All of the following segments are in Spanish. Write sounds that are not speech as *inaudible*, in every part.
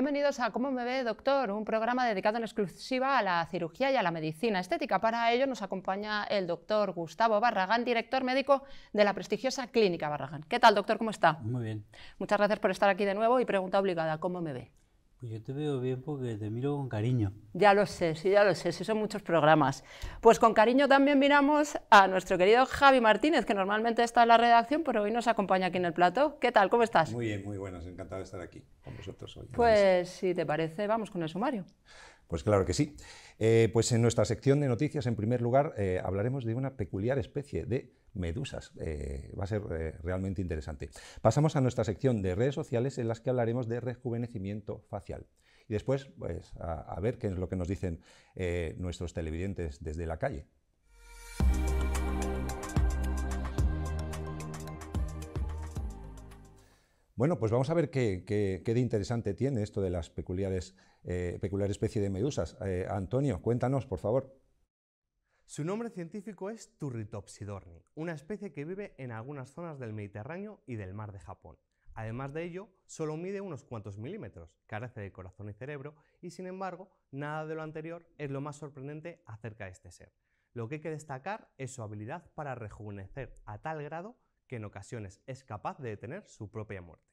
Bienvenidos a Cómo me ve doctor, un programa dedicado en exclusiva a la cirugía y a la medicina estética. Para ello nos acompaña el doctor Gustavo Barragán, director médico de la prestigiosa Clínica Barragán. ¿Qué tal, doctor? ¿Cómo está? Muy bien. Muchas gracias por estar aquí de nuevo y pregunta obligada, ¿cómo me ve? Pues yo te veo bien porque te miro con cariño. Ya lo sé, sí, ya lo sé, sí son muchos programas. Pues con cariño también miramos a nuestro querido Javi Martínez, que normalmente está en la redacción, pero hoy nos acompaña aquí en el plató. ¿Qué tal? ¿Cómo estás? Muy bien, muy buenas, encantado de estar aquí con vosotros hoy. Pues si te parece, vamos con el sumario. Pues claro que sí. Eh, pues en nuestra sección de noticias, en primer lugar, eh, hablaremos de una peculiar especie de medusas. Eh, va a ser eh, realmente interesante. Pasamos a nuestra sección de redes sociales en las que hablaremos de rejuvenecimiento facial. Y después, pues, a, ver qué es lo que nos dicen eh, nuestros televidentes desde la calle. Bueno, pues vamos a ver qué, de interesante tiene esto de las peculiares, peculiar especie de medusas. Antonio, cuéntanos, por favor. Su nombre científico es Turritopsidorni, una especie que vive en algunas zonas del Mediterráneo y del mar de Japón. Además de ello, solo mide unos cuantos milímetros, carece de corazón y cerebro, y sin embargo, nada de lo anterior es lo más sorprendente acerca de este ser. Lo que hay que destacar es su habilidad para rejuvenecer a tal grado que en ocasiones es capaz de detener su propia muerte.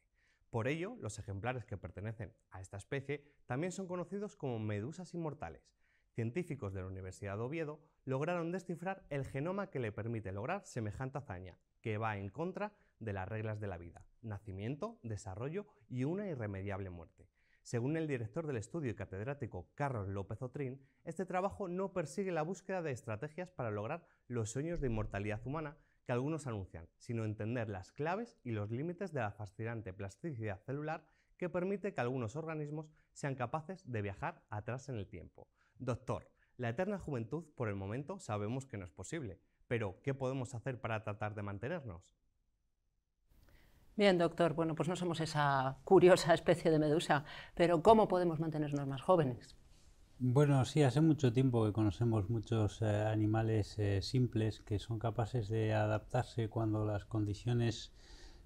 Por ello, los ejemplares que pertenecen a esta especie también son conocidos como medusas inmortales, científicos de la Universidad de Oviedo lograron descifrar el genoma que le permite lograr semejante hazaña, que va en contra de las reglas de la vida, nacimiento, desarrollo y una irremediable muerte. Según el director del estudio y catedrático Carlos López Otrín, este trabajo no persigue la búsqueda de estrategias para lograr los sueños de inmortalidad humana que algunos anuncian, sino entender las claves y los límites de la fascinante plasticidad celular que permite que algunos organismos sean capaces de viajar atrás en el tiempo. Doctor, la eterna juventud por el momento sabemos que no es posible, pero ¿qué podemos hacer para tratar de mantenernos? Bien, doctor, bueno, pues no somos esa curiosa especie de medusa, pero ¿cómo podemos mantenernos más jóvenes? Bueno, sí, hace mucho tiempo que conocemos muchos eh, animales eh, simples que son capaces de adaptarse cuando las condiciones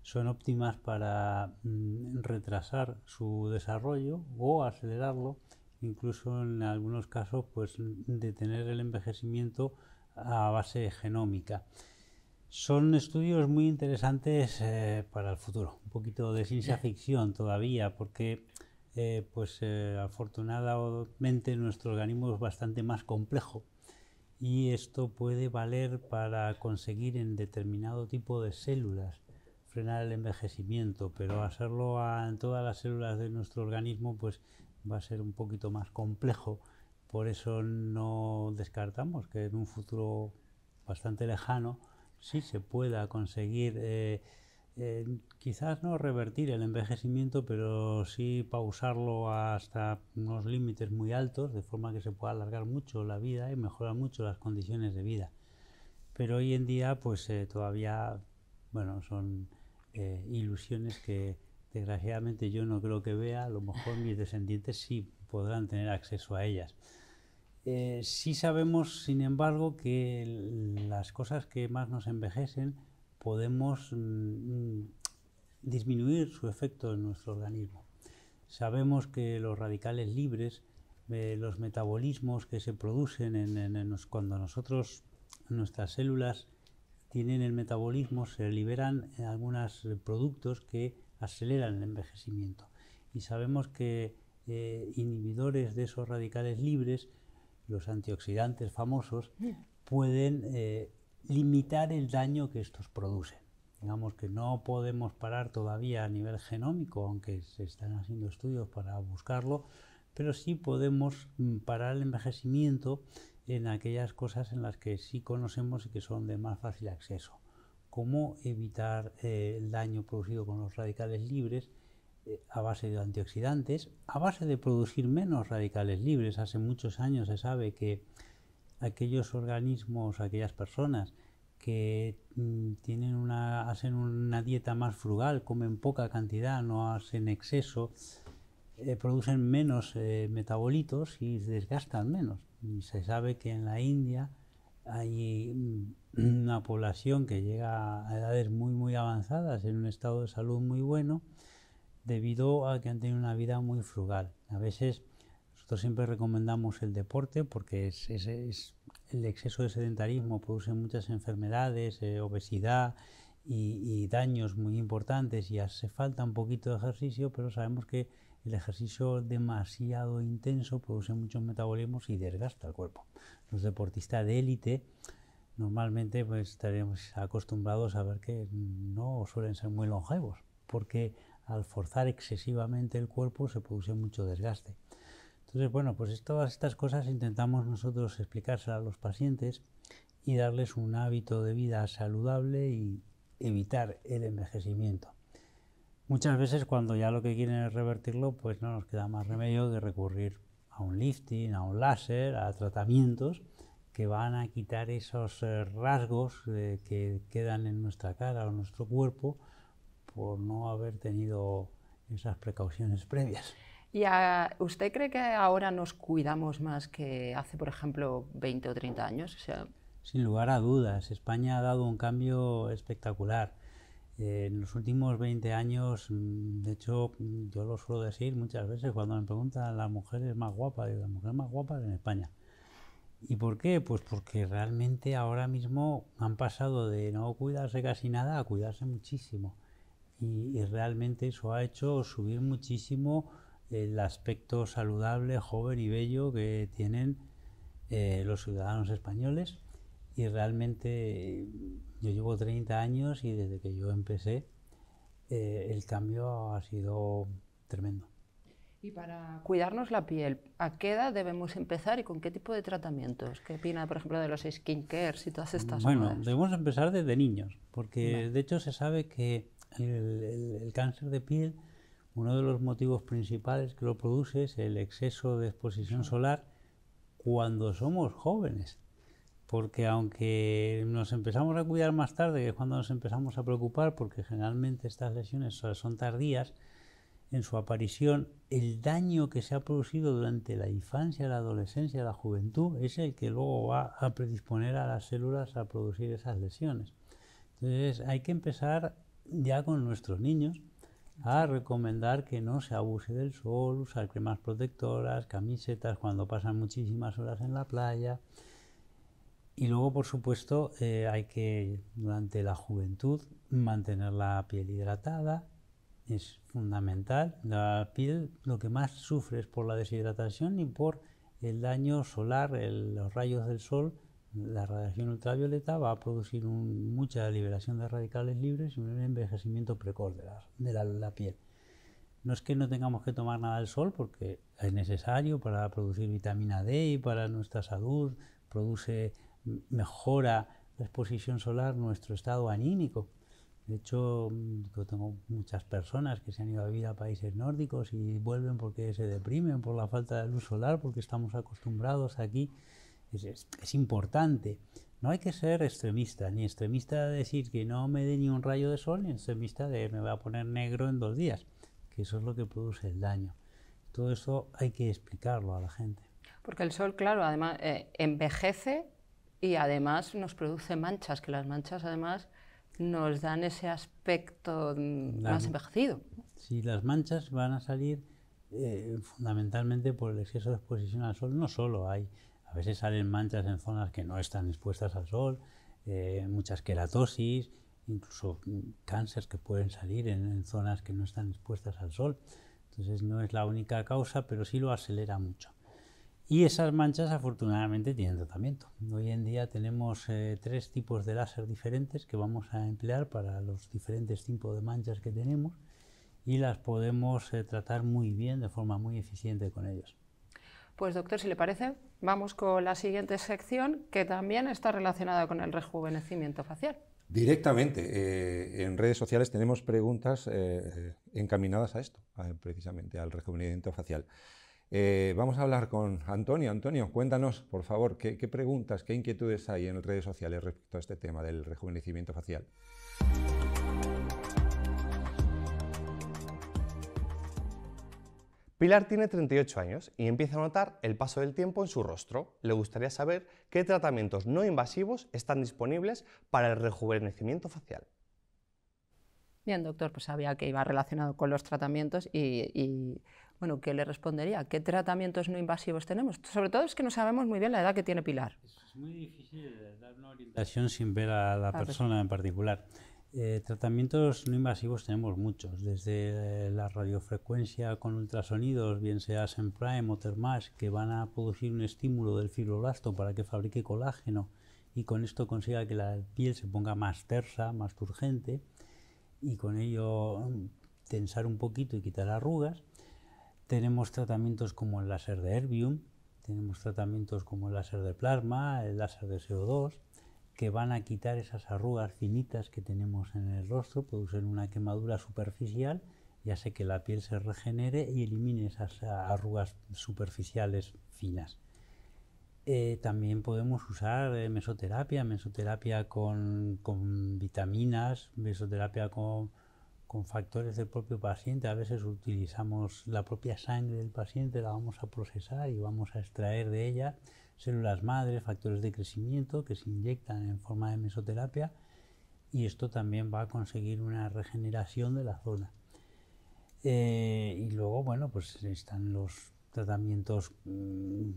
son óptimas para mm, retrasar su desarrollo o acelerarlo incluso en algunos casos pues detener el envejecimiento a base genómica. Son estudios muy interesantes eh, para el futuro, un poquito de ciencia ficción todavía, porque eh, pues eh, afortunadamente nuestro organismo es bastante más complejo y esto puede valer para conseguir en determinado tipo de células frenar el envejecimiento, pero hacerlo en todas las células de nuestro organismo pues va a ser un poquito más complejo. Por eso no descartamos que en un futuro bastante lejano sí se pueda conseguir, eh, eh, quizás no revertir el envejecimiento, pero sí pausarlo hasta unos límites muy altos, de forma que se pueda alargar mucho la vida y mejorar mucho las condiciones de vida. Pero hoy en día, pues eh, todavía, bueno, son ilusiones que desgraciadamente yo no creo que vea, a lo mejor mis descendientes sí podrán tener acceso a ellas. Eh, sí sabemos, sin embargo, que las cosas que más nos envejecen podemos mm, mm, disminuir su efecto en nuestro organismo. Sabemos que los radicales libres, eh, los metabolismos que se producen en, cuando nosotros, nuestras células tienen el metabolismo, se liberan algunos productos que aceleran el envejecimiento. Y sabemos que eh, inhibidores de esos radicales libres, los antioxidantes famosos, mm. pueden eh, limitar el daño que estos producen. Digamos que no podemos parar todavía a nivel genómico, aunque se están haciendo estudios para buscarlo, pero sí podemos mm, parar el envejecimiento en aquellas cosas en las que sí conocemos y que son de más fácil acceso cómo evitar eh, el daño producido con los radicales libres eh, a base de antioxidantes, a base de producir menos radicales libres. Hace muchos años se sabe que aquellos organismos, aquellas personas que mm, hacen una dieta más frugal, comen poca cantidad, no hacen exceso, eh, producen menos metabolitos y desgastan menos. se sabe que en la India hay *clears throat* una población que llega a edades muy, muy avanzadas en un estado de salud muy bueno debido a que han tenido una vida muy frugal. A veces nosotros siempre recomendamos el deporte porque es, es, el exceso de sedentarismo produce muchas enfermedades, eh, obesidad y, y daños muy importantes y hace falta un poquito de ejercicio, pero sabemos que el ejercicio demasiado intenso produce muchos metabolismos y desgasta el cuerpo. Los deportistas de élite normalmente pues, estaremos acostumbrados a ver que no suelen ser muy longevos, porque al forzar excesivamente el cuerpo se produce mucho desgaste. Entonces, bueno, pues todas estas cosas intentamos nosotros explicárselas a los pacientes y darles un hábito de vida saludable y evitar el envejecimiento. Muchas veces cuando ya lo que quieren es revertirlo, pues no nos queda más remedio que recurrir a un lifting, a un láser, a tratamientos que van a quitar esos eh, rasgos eh, que quedan en nuestra cara o en nuestro cuerpo por no haber tenido esas precauciones previas. ¿Y usted cree que ahora nos cuidamos más que hace, por ejemplo, 20 o 30 años? O sea... Sin lugar a dudas, España ha dado un cambio espectacular. Eh, en los últimos 20 años, mm, de hecho, mm, yo lo suelo decir muchas veces cuando me preguntan las mujeres más guapa digo, las mujeres más guapa en España. ¿Y por qué? Pues porque realmente ahora mismo han pasado de no cuidarse casi nada a cuidarse muchísimo. Y, realmente eso ha hecho subir muchísimo el aspecto saludable, joven y bello que tienen eh, los ciudadanos españoles. Y realmente yo llevo 30 años y desde que yo empecé eh, el cambio ha sido tremendo. Y para cuidarnos la piel, ¿a qué edad debemos empezar y con qué tipo de tratamientos? ¿Qué opina, por ejemplo, de los skincares y todas estas mm, cosas? Bueno, debemos empezar desde niños, porque de hecho se sabe que el, el, cáncer de piel, uno de los motivos principales que lo produce es el exceso de exposición solar cuando somos jóvenes porque aunque nos empezamos a cuidar más tarde, que es cuando nos empezamos a preocupar, porque generalmente estas lesiones son tardías en su aparición, el daño que se ha producido durante la infancia, la adolescencia, la juventud, es el que luego va a predisponer a las células a producir esas lesiones. Entonces hay que empezar ya con nuestros niños a recomendar que no se abuse del sol, usar cremas protectoras, camisetas cuando pasan muchísimas horas en la playa, y luego, por supuesto, eh, hay que durante la juventud mantener la piel hidratada, es fundamental. La piel lo que más sufre es por la deshidratación y por el daño solar, los rayos del sol, la radiación ultravioleta va a producir mucha liberación de radicales libres y un envejecimiento precoz de, la, la, piel. No es que no tengamos que tomar nada del sol porque es necesario para producir vitamina D y para nuestra salud, produce mejora la exposición solar nuestro estado anímico. De hecho, tengo muchas personas que se han ido a vivir a países nórdicos y vuelven porque se deprimen por la falta de luz solar, porque estamos acostumbrados aquí. Es, importante. No hay que ser extremista, ni extremista de decir que no me dé ni un rayo de sol, ni extremista de me voy a poner negro en dos días, que eso es lo que produce el daño. Todo eso hay que explicarlo a la gente. Porque el sol, claro, además eh, envejece y además nos produce manchas, que las manchas además nos dan ese aspecto más envejecido. Sí, las manchas van a salir eh, fundamentalmente por el exceso de exposición al sol. No solo hay, a veces salen manchas en zonas que no están expuestas al sol, eh, muchas queratosis, incluso mm, cánceres que pueden salir en, zonas que no están expuestas al sol. Entonces no es la única causa, pero sí lo acelera mucho. Y esas manchas afortunadamente tienen tratamiento. Hoy en día tenemos eh, tres tipos de láser diferentes que vamos a emplear para los diferentes tipos de manchas que tenemos y las podemos eh, tratar muy bien, de forma muy eficiente con ellos. Pues doctor, si le parece, vamos con la siguiente sección que también está relacionada con el rejuvenecimiento facial. Directamente, eh, en redes sociales tenemos preguntas encaminadas a esto, precisamente al rejuvenecimiento facial. Eh, vamos a hablar con Antonio. Antonio, cuéntanos, por favor, qué, preguntas, qué inquietudes hay en las redes sociales respecto a este tema del rejuvenecimiento facial. Pilar tiene 38 años y empieza a notar el paso del tiempo en su rostro. Le gustaría saber qué tratamientos no invasivos están disponibles para el rejuvenecimiento facial. Bien, doctor, pues sabía que iba relacionado con los tratamientos y bueno, ¿qué le respondería? ¿Qué tratamientos no invasivos tenemos? Sobre todo es que no sabemos muy bien la edad que tiene Pilar. Es muy difícil dar una orientación sin ver a la ah, pues persona en particular. Eh, tratamientos no invasivos tenemos muchos, desde eh, la radiofrecuencia con ultrasonidos, bien sea prime o termas, que van a producir un estímulo del fibroblasto para que fabrique colágeno y con esto consiga que la piel se ponga más tersa, más turgente y con ello mm, tensar un poquito y quitar arrugas. Tenemos tratamientos como el láser de Erbium, tenemos tratamientos como el láser de plasma, el láser de CO2, que van a quitar esas arrugas finitas que tenemos en el rostro, producen una quemadura superficial y hace que la piel se regenere y elimine esas arrugas superficiales finas. Eh, también podemos usar eh, mesoterapia, mesoterapia con, con vitaminas, mesoterapia con con factores del propio paciente. A veces utilizamos la propia sangre del paciente, la vamos a procesar y vamos a extraer de ella células madres, factores de crecimiento que se inyectan en forma de mesoterapia y esto también va a conseguir una regeneración de la zona. Eh, y luego, bueno, pues están los tratamientos mm,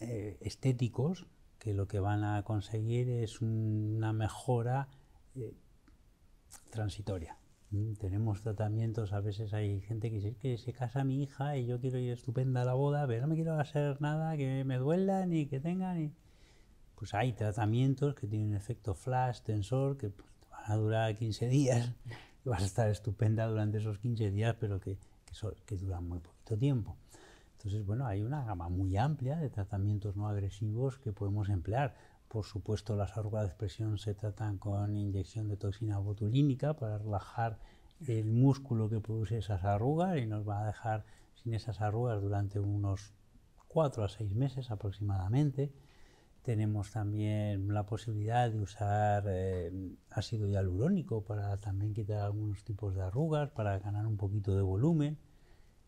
eh, estéticos que lo que van a conseguir es una mejora eh, transitoria. Mm, tenemos tratamientos, a veces hay gente que dice que se casa mi hija y yo quiero ir estupenda a la boda, pero no me quiero hacer nada que me duela ni que tenga ni... Pues hay tratamientos que tienen efecto flash, tensor, que pues, van a durar 15 días, *laughs* y vas a estar estupenda durante esos 15 días, pero que, que, que duran muy poquito tiempo. Entonces, bueno, hay una gama muy amplia de tratamientos no agresivos que podemos emplear. Por supuesto, las arrugas de expresión se tratan con inyección de toxina botulínica para relajar el músculo que produce esas arrugas y nos va a dejar sin esas arrugas durante unos 4 a 6 meses aproximadamente. Tenemos también la posibilidad de usar eh, ácido hialurónico para también quitar algunos tipos de arrugas, para ganar un poquito de volumen.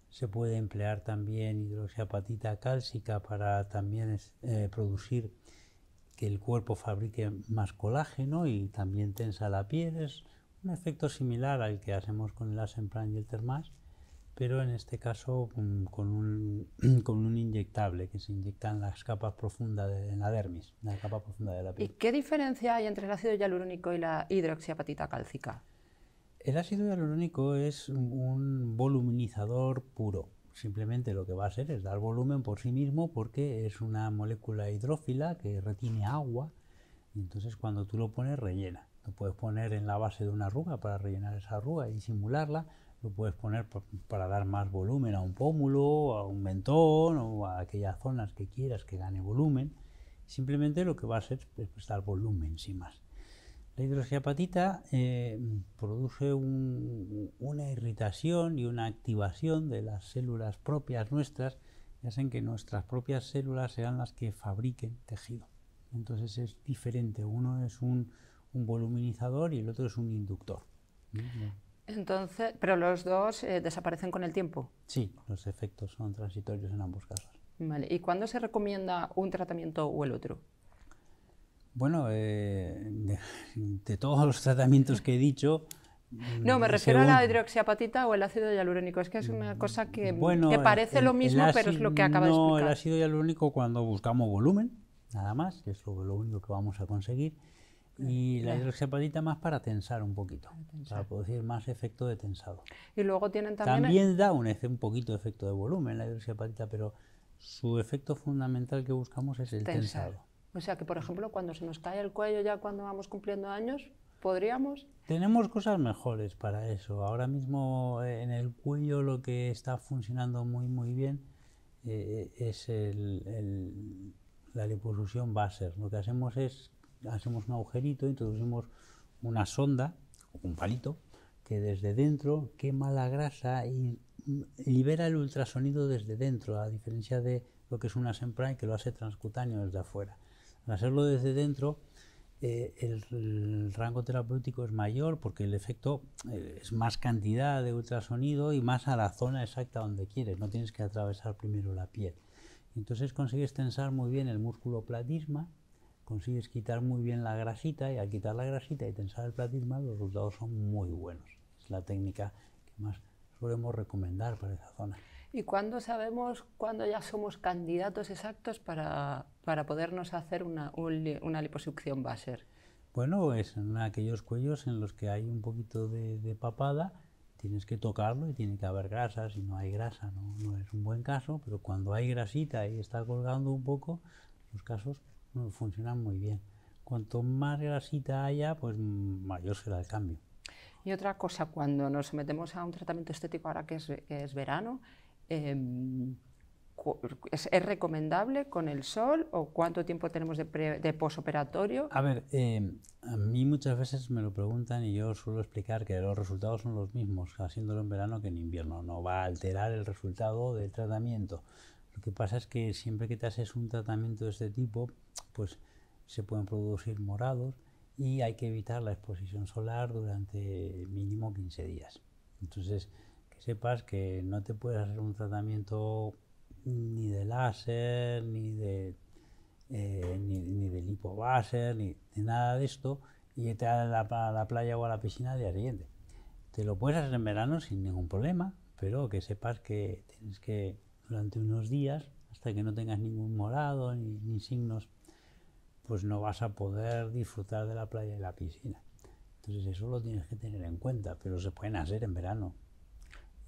Se puede emplear también hidroxiapatita cálcica para también eh, producir que el cuerpo fabrique más colágeno y también tensa la piel. Es un efecto similar al que hacemos con el Asenplan y el Termas, pero en este caso mm, *clears throat* con un, inyectable que se inyecta en las capas profundas de la dermis, capa profunda de la piel. ¿Y qué diferencia hay entre el ácido hialurónico y la hidroxiapatita cálcica? El ácido hialurónico es un voluminizador puro simplemente lo que va a hacer es dar volumen por sí mismo porque es una molécula hidrófila que retiene agua y entonces cuando tú lo pones rellena. Lo puedes poner en la base de una arruga para rellenar esa arruga y simularla, lo puedes poner para dar más volumen a un pómulo, a un mentón o a aquellas zonas que quieras que gane volumen. Simplemente lo que va a hacer es dar volumen sin más. La hidroxiapatita eh, produce una irritación y una activación de las células propias nuestras y hacen que nuestras propias células sean las que fabriquen tejido. Entonces es diferente, uno es un, voluminizador y el otro es un inductor. ¿Mm? Entonces, pero los dos eh, desaparecen con el tiempo. Sí, los efectos son transitorios en ambos casos. ¿Y cuándo se recomienda un tratamiento o el otro? Bueno, eh, de, todos los tratamientos que he dicho... No, me mm, refiero a la hidroxiapatita o el ácido hialurónico. Es que es una cosa que, parece lo mismo, pero es lo que acaba de explicar. No, el ácido hialurónico cuando buscamos volumen, nada más, que es lo, único que vamos a conseguir. Y la hidroxiapatita más para tensar un poquito, para, producir más efecto de tensado. Y luego tienen también... También da un, un poquito de efecto de volumen la hidroxiapatita, pero su efecto fundamental que buscamos es el tensado. O sea que, por ejemplo, cuando se nos cae el cuello ya cuando vamos cumpliendo años, ¿podríamos? Tenemos cosas mejores para eso. Ahora mismo eh, en el cuello lo que está funcionando muy, muy bien eh, eh, es la liposucción baser. Lo que hacemos es, hacemos un agujerito, introducimos una sonda, un palito, que desde dentro quema la grasa y mm, libera el ultrasonido desde dentro, a diferencia de lo que es una y que lo hace transcutáneo desde afuera hacerlo desde dentro, eh, el, rango terapéutico es mayor porque el efecto eh, es más cantidad de ultrasonido y más a la zona exacta donde quieres, no tienes que atravesar primero la piel. Entonces consigues tensar muy bien el músculo platisma, consigues quitar muy bien la grasita y al quitar la grasita y tensar el platisma los resultados son muy buenos. Es la técnica que más solemos recomendar para esa zona. ¿Y cuándo sabemos cuándo ya somos candidatos exactos para, para podernos hacer una, una liposucción ser Bueno, es pues en aquellos cuellos en los que hay un poquito de, papada, tienes que tocarlo y tiene que haber grasa, si no hay grasa no, no es un buen caso, pero cuando hay grasita y está colgando un poco, los casos no mm, funcionan muy bien. Cuanto más grasita haya, pues mm, mayor será el cambio. Y otra cosa, cuando nos sometemos a un tratamiento estético ahora que es, que es verano, Em, ¿Es, recomendable con el sol o cuánto tiempo tenemos de, posoperatorio? A ver, em, a mí muchas veces me lo preguntan y yo suelo explicar que los resultados son los mismos haciéndolo en verano que en invierno. No va a alterar el resultado del tratamiento. Lo que pasa es que siempre que te haces un tratamiento de este tipo, pues se pueden producir morados y hay que evitar la exposición solar durante mínimo 15 días. Entonces, sepas que no te puedes hacer un tratamiento ni de láser, ni de, eh, ni, de lipobáser, ni nada de esto, y te a la, a la playa o a la piscina al día siguiente. Te lo puedes hacer en verano sin ningún problema, pero que sepas que tienes que durante unos días, hasta que no tengas ningún morado ni signos, pues no vas a poder disfrutar de la playa y la piscina. Entonces eso lo tienes que tener en cuenta, pero se pueden hacer en verano,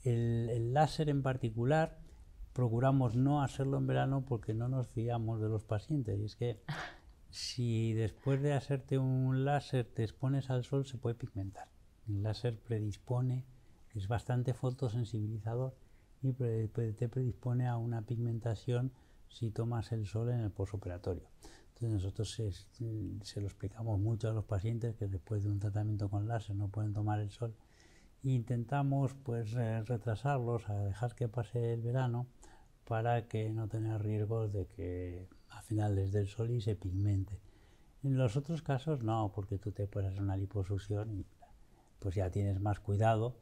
el, láser en particular procuramos no hacerlo en verano porque no nos fiamos de los pacientes. Y es que si después de hacerte un láser te expones al sol, se puede pigmentar. El láser predispone, es bastante fotosensibilizador y te predispone a una pigmentación si tomas el sol en el posoperatorio. Entonces nosotros se lo explicamos mucho a los pacientes que después de un tratamiento con láser no pueden tomar el sol intentamos pues retrasarlos a dejar que pase el verano para que no tener riesgos de que a finales del sol y se pigmente. En los otros casos no, porque tú te pones una liposucción y pues ya tienes más cuidado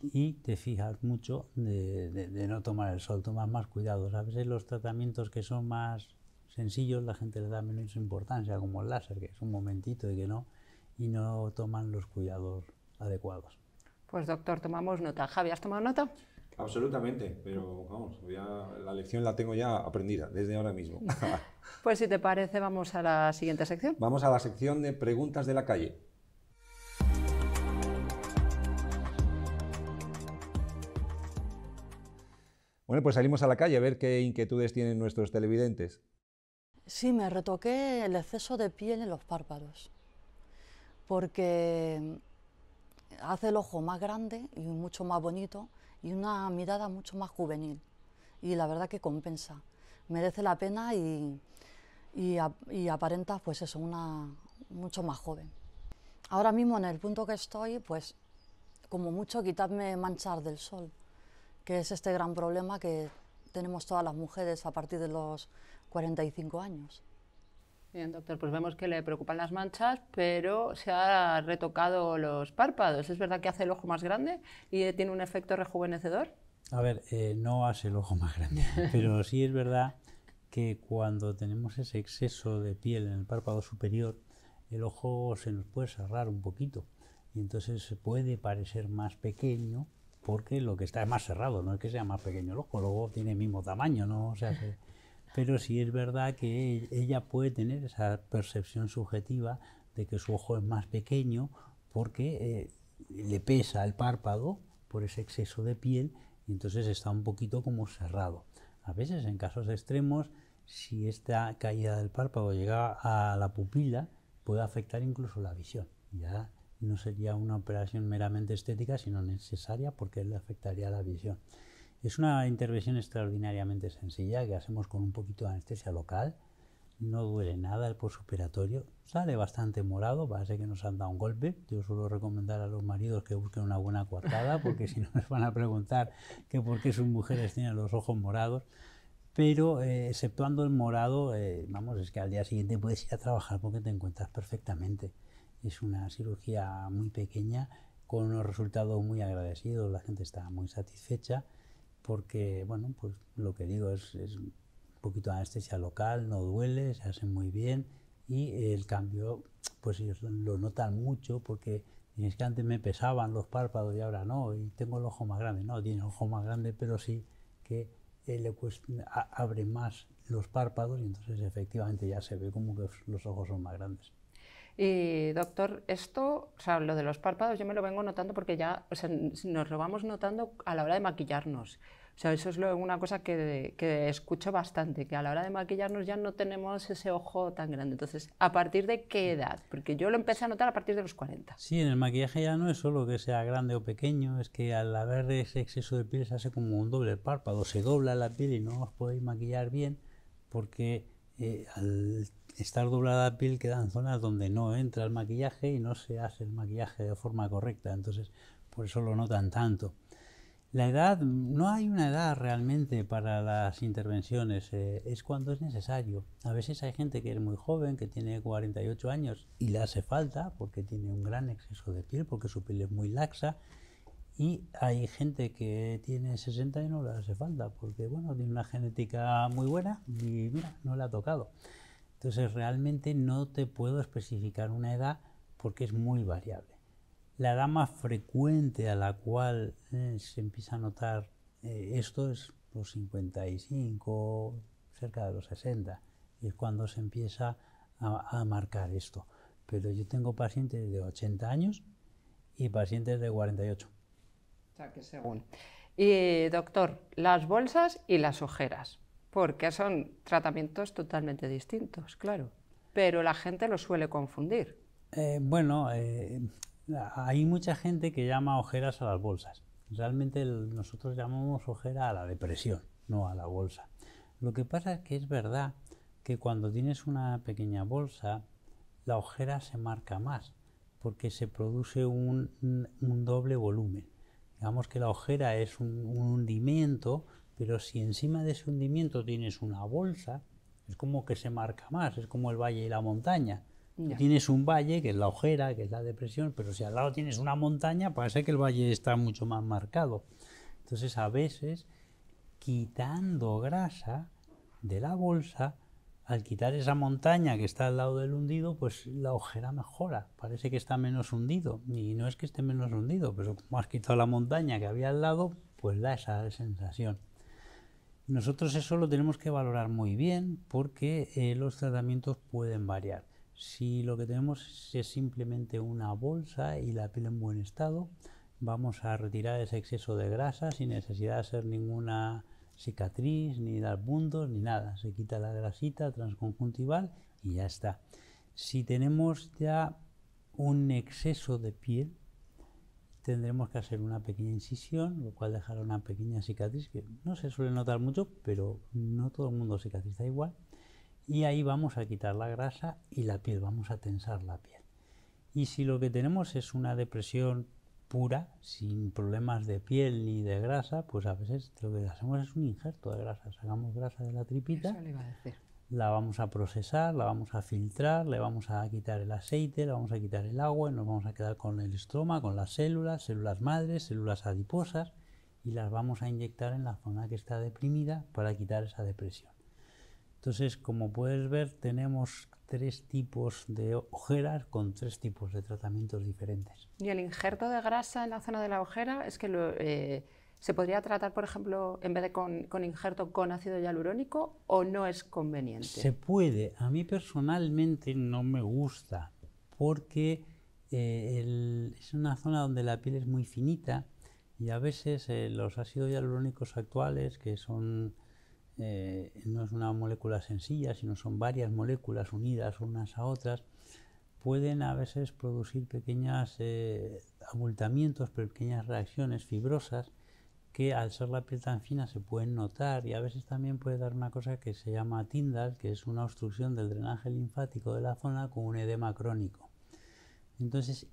y, te fijas mucho de, de, no tomar el sol, tomas más cuidados. A veces los tratamientos que son más sencillos la gente le da menos importancia, como el láser, que es un momentito y que no, y no toman los cuidados adecuados. Pues doctor, tomamos nota. Javi, ¿has tomado nota? Absolutamente, pero vamos, la lección la tengo ya aprendida desde ahora mismo. *laughs* pues si te parece, vamos a la siguiente sección. Vamos a la sección de preguntas de la calle. Bueno, pues salimos a la calle a ver qué inquietudes tienen nuestros televidentes. Sí, me retoqué el exceso de piel en los párpados, porque hace el ojo más grande y mucho más bonito y una mirada mucho más juvenil. Y la verdad que compensa, merece la pena y, y, aparenta pues eso, una mucho más joven. Ahora mismo en el punto que estoy, pues como mucho quitarme manchar del sol, que es este gran problema que tenemos todas las mujeres a partir de los 45 años. Bien, doctor, pues vemos que le preocupan las manchas, pero se ha retocado los párpados. ¿Es verdad que hace el ojo más grande y tiene un efecto rejuvenecedor? A ver, eh, no hace el ojo más grande, *laughs* pero sí es verdad que cuando tenemos ese exceso de piel en el párpado superior, el ojo se nos puede cerrar un poquito y entonces puede parecer más pequeño porque lo que está es más cerrado, no es que sea más pequeño el ojo, luego tiene el mismo tamaño, ¿no? O sea, se, pero sí es verdad que ella puede tener esa percepción subjetiva de que su ojo es más pequeño porque eh, le pesa el párpado por ese exceso de piel y entonces está un poquito como cerrado. A veces en casos extremos, si esta caída del párpado llega a la pupila, puede afectar incluso la visión. Ya no sería una operación meramente estética, sino necesaria porque le afectaría la visión. Es una intervención extraordinariamente sencilla que hacemos con un poquito de anestesia local. No duele nada el postoperatorio. Sale bastante morado, parece que nos han dado un golpe. Yo suelo recomendar a los maridos que busquen una buena coartada porque si no nos *laughs* van a preguntar que por qué sus mujeres tienen los ojos morados. Pero eh, exceptuando el morado, eh, vamos, es que al día siguiente puedes ir a trabajar porque te encuentras perfectamente. Es una cirugía muy pequeña con unos resultados muy agradecidos, la gente está muy satisfecha porque, bueno, pues lo que digo es, un poquito de anestesia local, no duele, se hace muy bien y el cambio, pues ellos lo notan mucho porque es que antes me pesaban los párpados y ahora no, y tengo el ojo más grande. No, tiene el ojo más grande, pero sí que eh, le abre más los párpados y entonces efectivamente ya se ve como que los ojos son más grandes. Y doctor, esto, o sea, lo de los párpados yo me lo vengo notando porque ya o sea, nos lo vamos notando a la hora de maquillarnos. O sea, eso es lo, una cosa que, que, escucho bastante, que a la hora de maquillarnos ya no tenemos ese ojo tan grande. Entonces, ¿a partir de qué edad? Porque yo lo empecé a notar a partir de los 40. Sí, en el maquillaje ya no es solo que sea grande o pequeño, es que al haber ese exceso de piel se hace como un doble párpado, se dobla la piel y no os podéis maquillar bien porque eh, al estar doblada la piel quedan zonas donde no entra el maquillaje y no se hace el maquillaje de forma correcta, entonces por eso lo notan tanto. La edad, no hay una edad realmente para las intervenciones, eh, es cuando es necesario. A veces hay gente que es muy joven, que tiene 48 años y le hace falta porque tiene un gran exceso de piel, porque su piel es muy laxa. Y hay gente que tiene 60 y no le hace falta porque, bueno, tiene una genética muy buena y mira, no le ha tocado. Entonces realmente no te puedo especificar una edad porque es muy variable. La edad más frecuente a la cual eh, se empieza a notar eh, esto es los 55, cerca de los 60, es cuando se empieza a, a marcar esto. Pero yo tengo pacientes de 80 años y pacientes de 48. O sea, que según. doctor, las bolsas y las ojeras porque son tratamientos totalmente distintos, claro. Pero la gente lo suele confundir. Eh, bueno, eh, hay mucha gente que llama ojeras a las bolsas. Realmente nosotros llamamos ojera a la depresión, no a la bolsa. Lo que pasa es que es verdad que cuando tienes una pequeña bolsa, la ojera se marca más, porque se produce un, doble volumen. Digamos que la ojera es un hundimiento pero si encima de ese hundimiento tienes una bolsa, es como que se marca más, es como el valle y la montaña. Tienes un valle, que es la ojera, que es la depresión, pero si al lado tienes una montaña, parece que el valle está mucho más marcado. Entonces, a veces, quitando grasa de la bolsa, al quitar esa montaña que está al lado del hundido, pues la ojera mejora, parece que está menos hundido. Y no es que esté menos hundido, pero como has quitado la montaña que había al lado, pues da esa sensación. Nosotros eso lo tenemos que valorar muy bien porque eh, los tratamientos pueden variar. Si lo que tenemos es simplemente una bolsa y la piel en buen estado, vamos a retirar ese exceso de grasa sin necesidad de hacer ninguna cicatriz, ni dar puntos, ni nada. Se quita la grasita transconjuntival y ya está. Si tenemos ya un exceso de piel, tendremos que hacer una pequeña incisión, lo cual dejará una pequeña cicatriz que no se suele notar mucho, pero no todo el mundo cicatriza igual. Y ahí vamos a quitar la grasa y la piel, vamos a tensar la piel. Y si lo que tenemos es una depresión pura, sin problemas de piel ni de grasa, pues a veces lo que hacemos es un injerto de grasa. Sacamos grasa de la tripita. a decir la vamos a procesar, la vamos a filtrar, le vamos a quitar el aceite, le vamos a quitar el agua, y nos vamos a quedar con el estroma, con las células, células madres, células adiposas y las vamos a inyectar en la zona que está deprimida para quitar esa depresión. Entonces, como puedes ver, tenemos tres tipos de ojeras con tres tipos de tratamientos diferentes. ¿Y el injerto de grasa en la zona de la ojera es que lo, eh, ¿Se podría tratar, por ejemplo, en vez de con, injerto, con ácido hialurónico o no es conveniente? Se puede. A mí personalmente no me gusta porque eh, es una zona donde la piel es muy finita y a veces eh, los ácidos hialurónicos actuales, que son eh, no es una molécula sencilla, sino son varias moléculas unidas unas a otras, pueden a veces producir pequeños abultamientos, pequeñas reacciones fibrosas que al ser la piel tan fina se pueden notar y a veces también puede dar una cosa que se llama tindal, que es una obstrucción del drenaje linfático de la zona con un edema crónico. Entonces,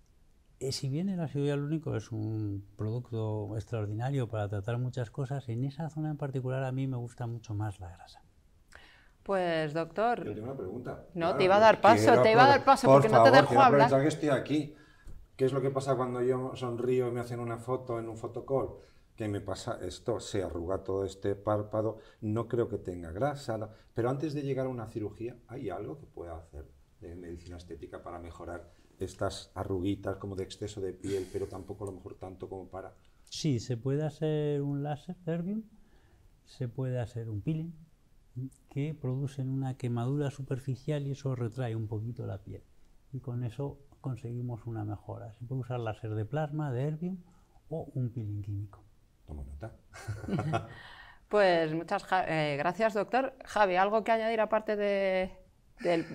eh, si bien el ácido hialurónico es un producto extraordinario para tratar muchas cosas, en esa zona en particular a mí me gusta mucho más la grasa. Pues doctor. Yo tengo una pregunta. No, te iba a dar paso, te iba a dar paso porque no te dejo hablar. que estoy aquí. ¿Qué es lo que pasa cuando yo sonrío y me hacen una foto en un fotocall? ¿Qué me pasa esto, se arruga todo este párpado, no creo que tenga grasa, pero antes de llegar a una cirugía hay algo que pueda hacer de medicina estética para mejorar estas arruguitas como de exceso de piel, pero tampoco a lo mejor tanto como para... Sí, se puede hacer un láser herbium, se puede hacer un peeling, que producen una quemadura superficial y eso retrae un poquito la piel. Y con eso conseguimos una mejora. Se puede usar láser de plasma, de erbium o un peeling químico. Tomo nota. *laughs* pues muchas eh, gracias, doctor. Javi, ¿algo que añadir aparte de, *laughs* eh,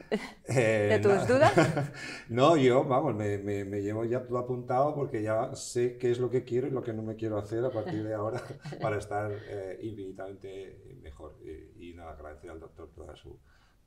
de tus dudas? *laughs* no, yo, vamos, me, me, llevo ya todo apuntado porque ya sé qué es lo que quiero y lo que no me quiero hacer a partir de ahora para estar eh, infinitamente mejor. Y, nada, agradecer al doctor toda su,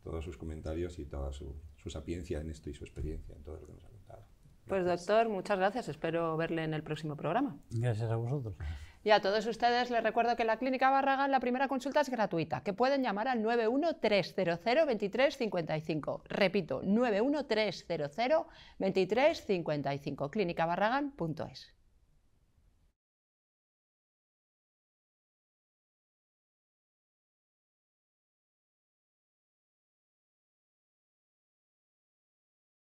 todos sus comentarios y toda su, su sapiencia en esto y su experiencia en todo lo que nos ha contado. Pues doctor, muchas gracias. Espero verle en el próximo programa. Gracias a vosotros. Y a todos ustedes les recuerdo que en la Clínica Barragán la primera consulta es gratuita, que pueden llamar al 913002355. Repito, 913002355, clínicabarragán.es.